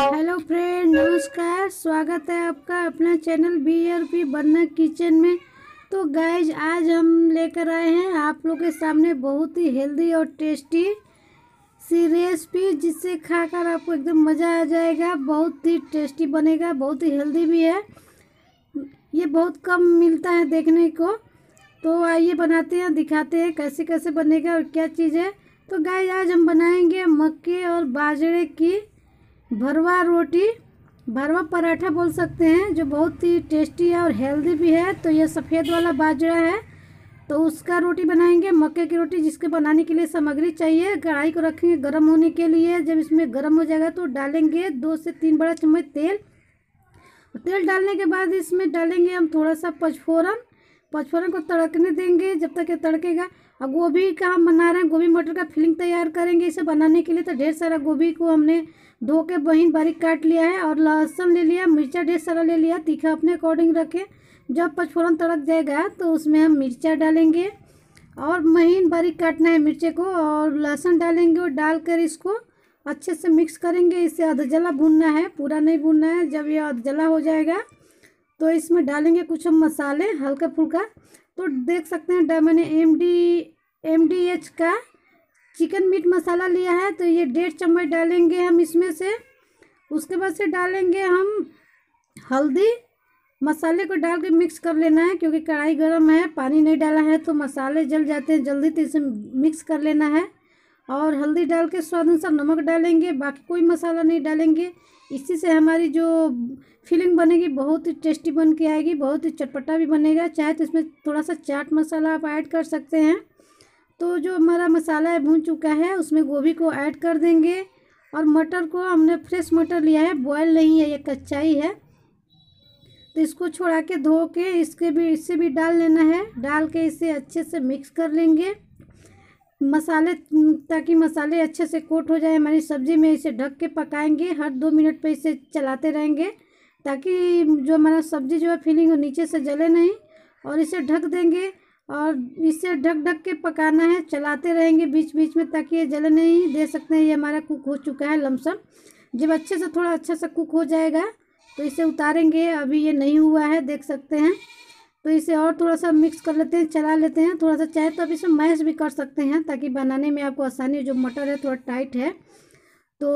hello friend नमस्कार स्वागत है आपका अपना channel B R P Banna kitchen में तो गाइज आज हम लेकर आए हैं आप लोग के सामने बहुत ही हेल्दी और टेस्टी सी रेसिपी जिससे खाकर आपको एकदम मज़ा आ जाएगा बहुत ही टेस्टी बनेगा बहुत ही हेल्दी भी है ये बहुत कम मिलता है देखने को तो आइए बनाते हैं दिखाते हैं कैसे कैसे बनेगा और क्या चीज़ है तो गाय आज हम बनाएंगे मक्के और बाजरे की भरवा रोटी भरवा पराठा बोल सकते हैं जो बहुत ही टेस्टी है और हेल्दी भी है तो यह सफ़ेद वाला बाजरा है तो उसका रोटी बनाएंगे मक्के की रोटी जिसके बनाने के लिए सामग्री चाहिए कढ़ाई को रखेंगे गर्म होने के लिए जब इसमें गर्म हो जाएगा तो डालेंगे दो से तीन बड़ा चम्मच तेल तेल डालने के बाद इसमें डालेंगे हम थोड़ा सा पचफोरन पचफोरन को तड़कने देंगे जब तक ये तड़केगा और गोभी का हम बना रहे हैं गोभी मटर का फिलिंग तैयार करेंगे इसे बनाने के लिए तो ढेर सारा गोभी को हमने धो के बहीन बारीक काट लिया है और लहसुन ले लिया मिर्चा ढेर सारा ले लिया तीखा अपने अकॉर्डिंग रखें जब पचफोरन तड़क जाएगा तो उसमें हम मिर्चा डालेंगे और महीन बारीक काटना है मिर्चे को और लहसुन डालेंगे और डालकर इसको अच्छे से मिक्स करेंगे इसे अधजला भूनना है पूरा नहीं भूनना है जब यह अधजला हो जाएगा तो इसमें डालेंगे कुछ हम मसाले हल्का फुल्का तो देख सकते हैं मैंने M D M D H का चिकन मीट मसाला लिया है तो ये डेढ़ चम्मच डालेंगे हम इसमें से उसके बाद से डालेंगे हम हल्दी मसाले को डाल के मिक्स कर लेना है क्योंकि कढ़ाई गर्म है पानी नहीं डाला है तो मसाले जल जाते हैं जल्दी तो इसे मिक्स कर लेना है और हल्दी डाल के स्वाद अनुसार नमक डालेंगे बाकी कोई मसाला नहीं डालेंगे इसी से हमारी जो फीलिंग बनेगी बहुत ही टेस्टी बन के आएगी बहुत ही चटपटा भी बनेगा चाहे तो इसमें थोड़ा सा चाट मसाला आप ऐड कर सकते हैं तो जो हमारा मसाला है भून चुका है उसमें गोभी को ऐड कर देंगे और मटर को हमने फ्रेश मटर लिया है बॉयल नहीं है ये कच्चा ही है तो इसको छोड़ा के धो के इसके भी इससे भी डाल लेना है डाल के इसे अच्छे से मिक्स कर लेंगे मसाले ताकि मसाले अच्छे से कोट हो जाए हमारी सब्ज़ी में इसे ढक के पकाएंगे हर दो मिनट पे इसे चलाते रहेंगे ताकि जो हमारा सब्ज़ी जो है फीलिंग वो नीचे से जले नहीं और इसे ढक देंगे और इसे ढक ढक के पकाना है चलाते रहेंगे बीच बीच में ताकि ये जले नहीं दे सकते हैं ये हमारा कुक हो चुका है लमसम जब अच्छे से थोड़ा अच्छा सा कुक हो जाएगा तो इसे उतारेंगे अभी ये नहीं हुआ है देख सकते हैं तो इसे और थोड़ा सा मिक्स कर लेते हैं चला लेते हैं थोड़ा सा चाहे तो आप इसे मैश भी कर सकते हैं ताकि बनाने में आपको आसानी हो जो मटर है थोड़ा टाइट है तो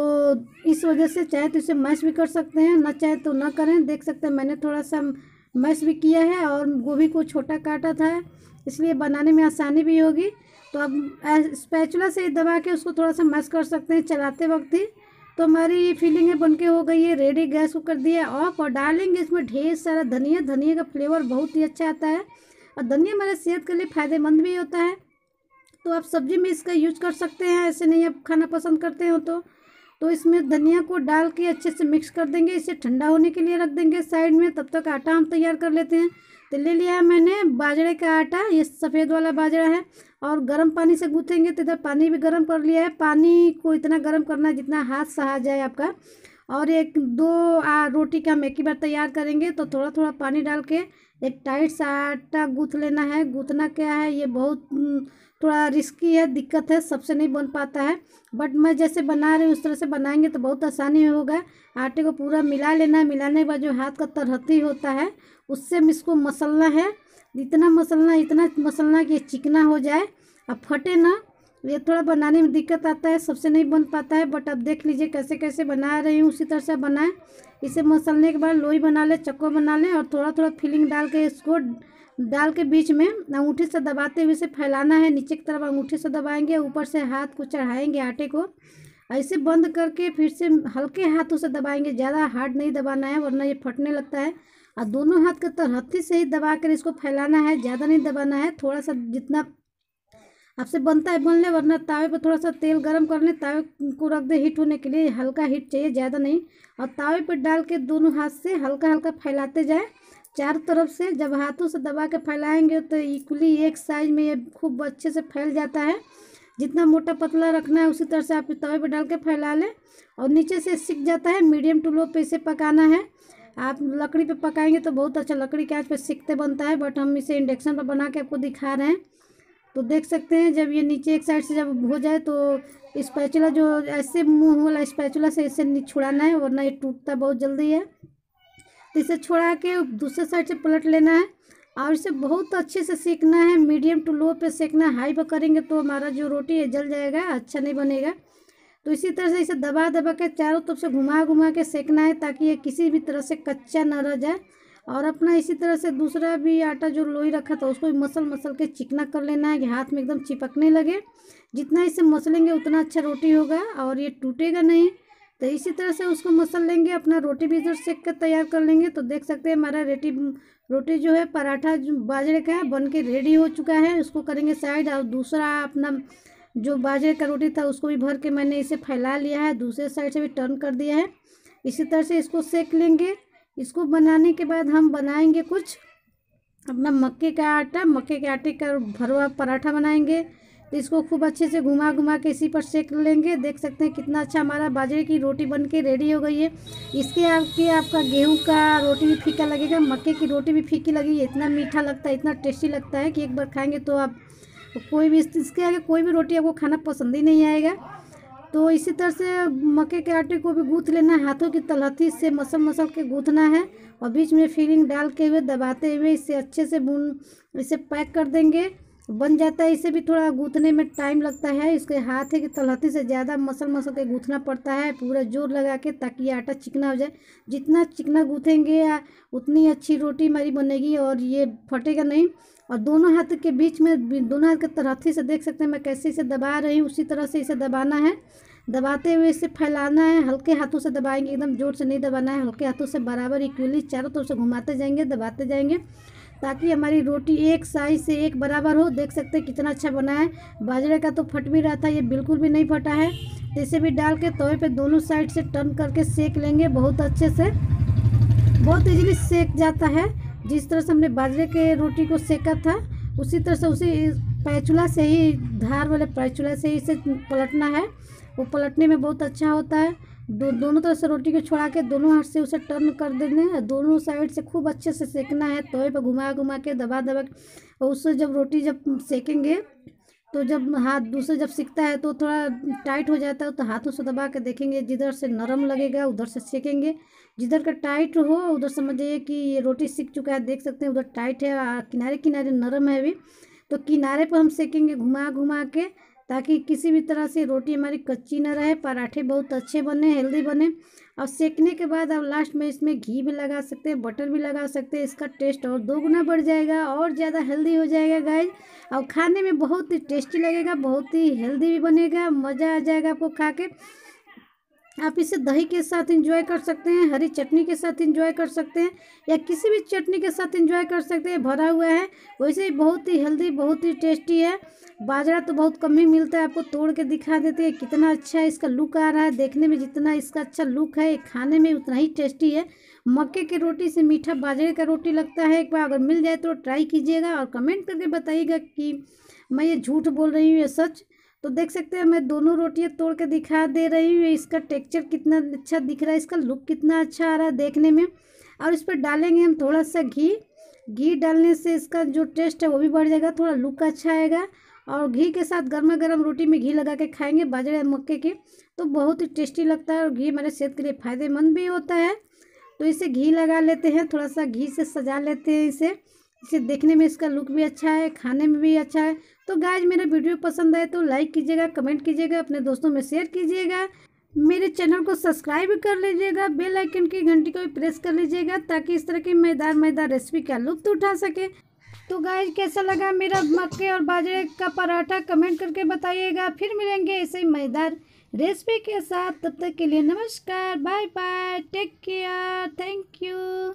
इस वजह से चाहे तो इसे मैश भी कर सकते हैं ना चाहे तो ना करें देख सकते हैं मैंने थोड़ा सा मैश भी किया है और गोभी को छोटा काटा था इसलिए बनाने में आसानी भी होगी तो आप स्पैचुला से दबा के उसको थोड़ा सा मैश कर सकते हैं चलाते वक्त ही तो हमारी ये फीलिंग है बनके हो गई है रेडी गैस को कर दिया ऑफ और डालेंगे इसमें ढेर सारा धनिया धनिया का फ्लेवर बहुत ही अच्छा आता है और धनिया हमारे सेहत के लिए फ़ायदेमंद भी होता है तो आप सब्जी में इसका यूज कर सकते हैं ऐसे नहीं आप खाना पसंद करते हो तो तो इसमें धनिया को डाल के अच्छे से मिक्स कर देंगे इसे ठंडा होने के लिए रख देंगे साइड में तब तक आटा हम तैयार कर लेते हैं तो ले लिया है मैंने बाजरे का आटा ये सफ़ेद वाला बाजरा है और गर्म पानी से गूँथेंगे तो इधर पानी भी गर्म कर लिया है पानी को इतना गर्म करना है जितना हाथ सहा जाए आपका और एक दो आ, रोटी का हम एक ही बार तैयार करेंगे तो थोड़ा थोड़ा पानी डाल के एक टाइट सा आटा गूँथ लेना है गूँथना क्या है ये बहुत थोड़ा रिस्की है दिक्कत है सबसे नहीं बन पाता है बट मैं जैसे बना रही हूँ उस तरह से बनाएंगे तो बहुत आसानी होगा आटे को पूरा मिला लेना है मिलाने के बाद जो हाथ का तरहती होता है उससे इसको मसलना है इतना मसलना इतना मसलना कि चिकना हो जाए और फटे ना तो ये थोड़ा बनाने में दिक्कत आता है सबसे नहीं बन पाता है बट अब देख लीजिए कैसे कैसे बना रही हूँ उसी तरह से बनाएं इसे मसलने के बाद लोई बना लें चक्को बना लें और थोड़ा थोड़ा फिलिंग डाल के इसको डाल के बीच में अंगूठी से दबाते हुए इसे फैलाना है नीचे की तरफ अंगूठी से दबाएंगे ऊपर से हाथ को चढ़ाएंगे आटे को ऐसे बंद करके फिर से हल्के हाथों से दबाएंगे ज़्यादा हार्ड नहीं दबाना है वरना ये फटने लगता है और दोनों हाथ के तरहत्थी से ही दबा कर इसको फैलाना है ज़्यादा नहीं दबाना है थोड़ा सा जितना आपसे बनता है बनने वरना तावे पर थोड़ा सा तेल गर्म कर लें तावे को रख दें हीट होने के लिए हल्का हीट चाहिए ज़्यादा नहीं और तावे पर डाल के दोनों हाथ से हल्का हल्का फैलाते जाए चारों तरफ से जब हाथों से दबा के फैलाएंगे तो इक्वली एक साइज में ये खूब अच्छे से फैल जाता है जितना मोटा पतला रखना है उसी तरह से आप तवे पर डाल के फैला लें और नीचे से सिक जाता है मीडियम टू लो पे इसे पकाना है आप लकड़ी पे पकाएंगे तो बहुत अच्छा लकड़ी के आँच पे सिकते बनता है बट हम इसे इंडक्शन पर बना के आपको दिखा रहे हैं तो देख सकते हैं जब ये नीचे एक साइड से जब हो जाए तो स्पैचुला जो ऐसे मुंह वाला स्पैचुला से इसे छुड़ाना है वरना ये टूटता बहुत जल्दी है तो इसे छुड़ा के दूसरे साइड से पलट लेना है और इसे बहुत अच्छे से सेकना है मीडियम टू लो पे सेकना है हाई पर करेंगे तो हमारा जो रोटी है जल जाएगा अच्छा नहीं बनेगा तो इसी तरह से इसे दबा दबा के चारों तरफ से घुमा घुमा के सेकना है ताकि ये किसी भी तरह से कच्चा ना रह जाए और अपना इसी तरह से दूसरा भी आटा जो लोई रखा था उसको भी मसल मसल के चिकना कर लेना है कि हाथ में एकदम चिपकने लगे जितना इसे मसलेंगे उतना अच्छा रोटी होगा और ये टूटेगा नहीं तो इसी तरह से उसको मसल लेंगे अपना रोटी भी इधर सेक कर तैयार कर लेंगे तो देख सकते हैं हमारा रेटी रोटी जो है पराठा बाजरे का बन के रेडी हो चुका है उसको करेंगे साइड और दूसरा अपना जो बाजरे का रोटी था उसको भी भर के मैंने इसे फैला लिया है दूसरे साइड से भी टर्न कर दिया है इसी तरह से इसको सेक लेंगे इसको बनाने के बाद हम बनाएंगे कुछ अपना मक्के का आटा मक्के के आटे का भरवा पराठा बनाएंगे तो इसको खूब अच्छे से घुमा घुमा के इसी पर सेक लेंगे देख सकते हैं कितना अच्छा हमारा बाजरे की रोटी बन के रेडी हो गई है इसके आपके आपका गेहूं का रोटी भी फीका लगेगा मक्के की रोटी भी फीकी लगेगी इतना मीठा लगता है इतना टेस्टी लगता है कि एक बार खाएंगे तो आप कोई भी इसके आगे कोई भी रोटी आपको खाना पसंद ही नहीं आएगा तो इसी तरह से मक्के के आटे को भी गूँथ लेना है हाथों की तलहती से मसल मसल के गूँथना है और बीच में फिलिंग डाल के हुए दबाते हुए इसे अच्छे से बुन इसे पैक कर देंगे बन जाता है इसे भी थोड़ा गूंथने में टाइम लगता है इसके हाथ है कि तलहती से ज़्यादा मसल मसल के गूंथना पड़ता है पूरा जोर लगा के ताकि आटा चिकना हो जाए जितना चिकना या उतनी अच्छी रोटी हमारी बनेगी और ये फटेगा नहीं और दोनों हाथ के बीच में दोनों हाथ के तरहथी से देख सकते हैं मैं कैसे इसे दबा रही हूँ उसी तरह से इसे दबाना है दबाते हुए इसे फैलाना है हल्के हाथों से दबाएंगे एकदम जोर से नहीं दबाना है हल्के हाथों से बराबर इक्वली चारों तरफ से घुमाते जाएंगे दबाते जाएंगे ताकि हमारी रोटी एक साइज से एक बराबर हो देख सकते हैं कितना अच्छा बना है बाजरे का तो फट भी रहा था ये बिल्कुल भी नहीं फटा है इसे भी डाल के तवे पे दोनों साइड से टर्न करके सेक लेंगे बहुत अच्छे से बहुत इजीली सेक जाता है जिस तरह से हमने बाजरे के रोटी को सेका था उसी तरह से उसी पैचुला से ही धार वाले पैचुला से ही इसे पलटना है वो पलटने में बहुत अच्छा होता है दो दोनों तरफ से रोटी को छोड़ा के दोनों हाथ से उसे टर्न कर देने दोनों साइड से खूब अच्छे से सेकना है तवे पर घुमा घुमा के दबा दबा और उससे जब रोटी जब सेकेंगे तो जब हाथ दूसरे जब सीखता है तो थोड़ा टाइट हो जाता है तो हाथों से दबा के देखेंगे जिधर से नरम लगेगा उधर से सेकेंगे जिधर का टाइट हो उधर समझिए कि ये रोटी सीख चुका है देख सकते हैं उधर टाइट है किनारे किनारे नरम है अभी तो किनारे पर हम सेकेंगे घुमा घुमा के ताकि किसी भी तरह से रोटी हमारी कच्ची ना रहे पराठे बहुत अच्छे बने हेल्दी बने और सेकने के बाद आप लास्ट में इसमें घी भी लगा सकते हैं बटर भी लगा सकते हैं इसका टेस्ट और दो गुना बढ़ जाएगा और ज़्यादा हेल्दी हो जाएगा गाइज और खाने में बहुत ही टेस्टी लगेगा बहुत ही हेल्दी भी बनेगा मज़ा आ जाएगा आपको खा के आप इसे दही के साथ इंजॉय कर सकते हैं हरी चटनी के साथ इंजॉय कर सकते हैं या किसी भी चटनी के साथ इंजॉय कर सकते हैं भरा हुआ है वैसे ही बहुत ही हेल्दी बहुत ही टेस्टी है बाजरा तो बहुत कम ही मिलता है आपको तोड़ के दिखा देते हैं कितना अच्छा इसका लुक आ रहा है देखने में जितना इसका अच्छा लुक है खाने में उतना ही टेस्टी है मक्के की रोटी से मीठा बाजरे का रोटी लगता है एक बार अगर मिल जाए तो ट्राई कीजिएगा और कमेंट करके बताइएगा कि मैं ये झूठ बोल रही हूँ या सच तो देख सकते हैं मैं दोनों रोटियाँ तोड़ के दिखा दे रही हूँ इसका टेक्सचर कितना अच्छा दिख रहा है इसका लुक कितना अच्छा आ रहा है देखने में और इस पर डालेंगे हम थोड़ा सा घी घी डालने से इसका जो टेस्ट है वो भी बढ़ जाएगा थोड़ा लुक अच्छा आएगा और घी के साथ गर्मा गर्म रोटी में घी लगा के खाएंगे बाजरे मक्के के तो बहुत ही टेस्टी लगता है और घी हमारे सेहत के लिए फ़ायदेमंद भी होता है तो इसे घी लगा लेते हैं थोड़ा सा घी से सजा लेते हैं इसे इसे देखने में इसका लुक भी अच्छा है खाने में भी अच्छा है तो गाइज मेरा वीडियो पसंद आए तो लाइक कीजिएगा कमेंट कीजिएगा अपने दोस्तों में शेयर कीजिएगा मेरे चैनल को सब्सक्राइब कर लीजिएगा बेल आइकन की घंटी को भी प्रेस कर लीजिएगा ताकि इस तरह की मैदार मजेदार रेसिपी का लुप्त उठा सके तो गाय कैसा लगा मेरा मक्के और बाजरे का पराठा कमेंट करके बताइएगा फिर मिलेंगे ऐसे मजेदार रेसिपी के साथ तब तक के लिए नमस्कार bye bye take care thank you